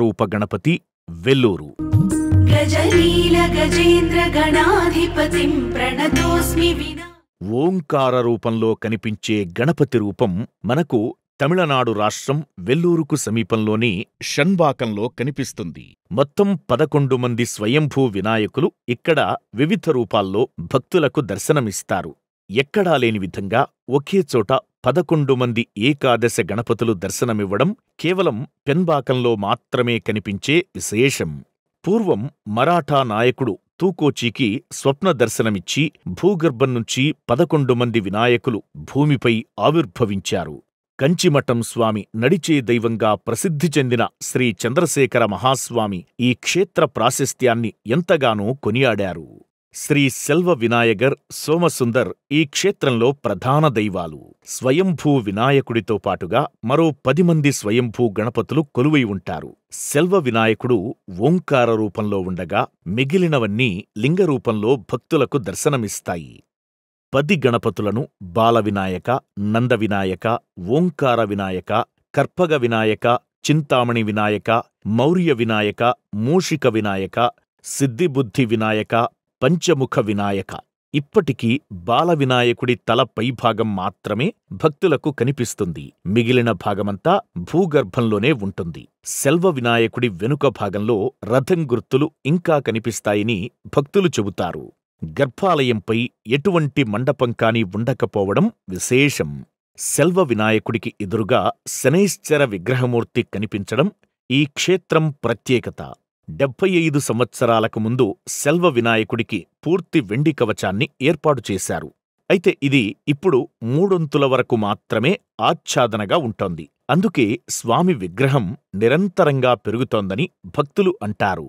రూప గణపతి వెల్లూరు ఓంకార రూపంలో కనిపించే గణపతి రూపం మనకు తమిళనాడు రాష్ట్రం వెల్లూరుకు సమీపంలోని షన్బాకంలో కనిపిస్తుంది మొత్తం పదకొండు మంది స్వయంభూ వినాయకులు ఇక్కడ వివిధ రూపాల్లో భక్తులకు దర్శనమిస్తారు ఎక్కడా లేని విధంగా ఒకేచోట పదకొండు మంది ఏకాదశ గణపతులు దర్శనమివ్వడం కేవలం పెన్బాకంలో మాత్రమే కనిపించే విశేషం పూర్వం మరాఠా నాయకుడు తూకోచీకి స్వప్న దర్శనమిచ్చి భూగర్భం నుంచి పదకొండు మంది వినాయకులు భూమిపై ఆవిర్భవించారు కంచిమఠం స్వామి నడిచే దైవంగా ప్రసిద్ధి చెందిన శ్రీ చంద్రశేఖర మహాస్వామి ఈ క్షేత్ర ప్రాశస్త్యాన్ని ఎంతగానో కొనియాడారు శ్రీ సెల్వ వినాయగర్ సోమసుందర్ ఈ క్షేత్రంలో ప్రధాన దైవాలు స్వయంభూ వినాయకుడితో పాటుగా మరో పది మంది స్వయంభూ గణపతులు కొలువై ఉంటారు సెల్వ వినాయకుడు ఓంకార రూపంలో ఉండగా మిగిలినవన్నీ లింగరూపంలో భక్తులకు దర్శనమిస్తాయి పది గణపతులను బాల వినాయక నంద వినాయక ఓంకార వినాయక కర్పగ వినాయక చింతామణి వినాయక మౌర్య వినాయక మూషిక వినాయక సిద్ధిబుద్ధి వినాయక పంచముఖ వినాయక ఇప్పటికీ బాల వినాయకుడి తల పైభాగం మాత్రమే భక్తులకు కనిపిస్తుంది మిగిలిన భాగమంతా భూగర్భంలోనే ఉంటుంది సెల్వ వినాయకుడి వెనుక భాగంలో రథం గుర్తులు ఇంకా కనిపిస్తాయని భక్తులు చెబుతారు గర్భాలయంపై ఎటువంటి మండపం కాని ఉండకపోవడం విశేషం సెల్వ వినాయకుడికి ఎదురుగా శనైశ్చర విగ్రహమూర్తి కనిపించడం ఈ క్షేత్రం ప్రత్యేకత డెబ్బై ఐదు సంవత్సరాలకు ముందు సెల్వ వినాయకుడికి పూర్తి వెండి కవచాన్ని ఏర్పాటు చేశారు అయితే ఇది ఇప్పుడు మూడొంతుల వరకు మాత్రమే ఆచ్ఛాదనగా ఉంటోంది అందుకే స్వామి విగ్రహం నిరంతరంగా పెరుగుతోందని భక్తులు అంటారు